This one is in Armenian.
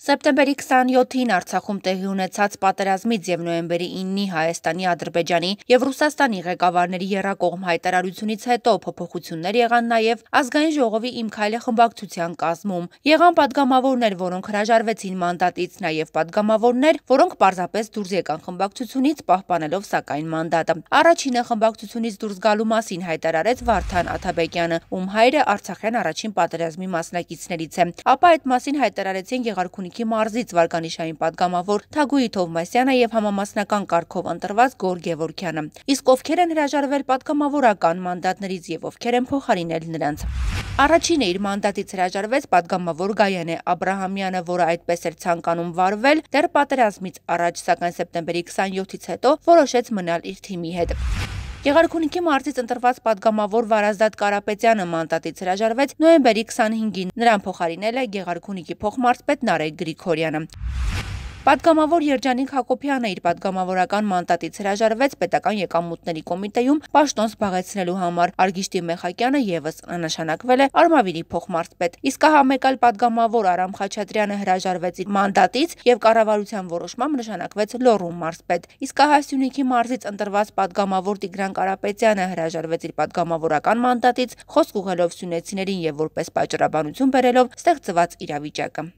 Սեպտեմբերի 27-ին Արցախում տեղի ունեցած պատերազմից եւ նոյեմբերի 9-ի Հայաստանի, Ադրբեջանի եւ Ռուսաստանի ղեկավարների երակողմ հայտարարությունից հետո փոփոխություններ եղան նաեւ ազգային ժողովի իմ քայլը խմբակցության կազմում։ Եղան падգամավորներ, որոնք հրաժարվեցին մանդատից, նաեւ падգամավորներ, որոնք պարզապես դուրս եկան խմբակցությունից, պահպանելով սակայն մանդատը։ Առաջինը խմբակցությունից դուրս գալու մասին հայտարարեց Վարդան Աթաբեկյանը, ում հայրը Արցախյան առաջին պատերազմի մասնակիցներից է։ Ապա այդ մասին հայտարարեցին Գեղարքունի համայնքի մարզից վարկանիշային падգամավոր Թագուի Թովմասյանը եւ համամասնական կարգով ընտրված Գոր Գևորքյանը։ Իսկ ովքեր են հրաժարվել падգամավորական մանդատներից եւ ովքեր են փոխարինել նրանց։ Առաջինը իր մանդատից հրաժարվեց падգամավոր Գայանե Աբրահամյանը, որը այդպես էր ցանկանում վարվել դեռ պատերազմից առաջ, սակայն սեպտեմբերի 27-ից հետո որոշեց մնալ իր թիմի հետ։ Եղարքունիքի մարտից ընտրված падգամավոր Վարազդատ Կարապետյանը մանդատից հրաժարվեց նոյեմբերի 25-ին։ Նրան փոխարինել է Եղարքունիքի փոխմարտպետ Նարեկ Գրիգորյանը։ Պատգամավոր Երջանիկ Հակոբյանը իր պատգամավորական մանդատից հրաժարվեց պետական եկամուտների կոմիտեում պաշտոն զբաղեցնելու համար։ Արգիշտի Մեխակյանը եւս աննշանակվել է Արմավիրի փոխմարզպետ։ Իսկ ահա մեկ այլ պատգամավոր Արամ Խաչատրյանը հրաժարվեց իր մանդատից եւ կառավարության որոշմամբ նշանակվեց Լոռու մարզպետ։ Իսկ ահա Սյունիքի մարզից ընտրված պատգամավոր Տիգրան Կարապետյանը հրաժարվեց իր պատգամավորական մանդատից, խոսք ուղղելով սյունեցիներին եւ որպես պատճառաբանություն բերելով ստեղծված իրավիճակը։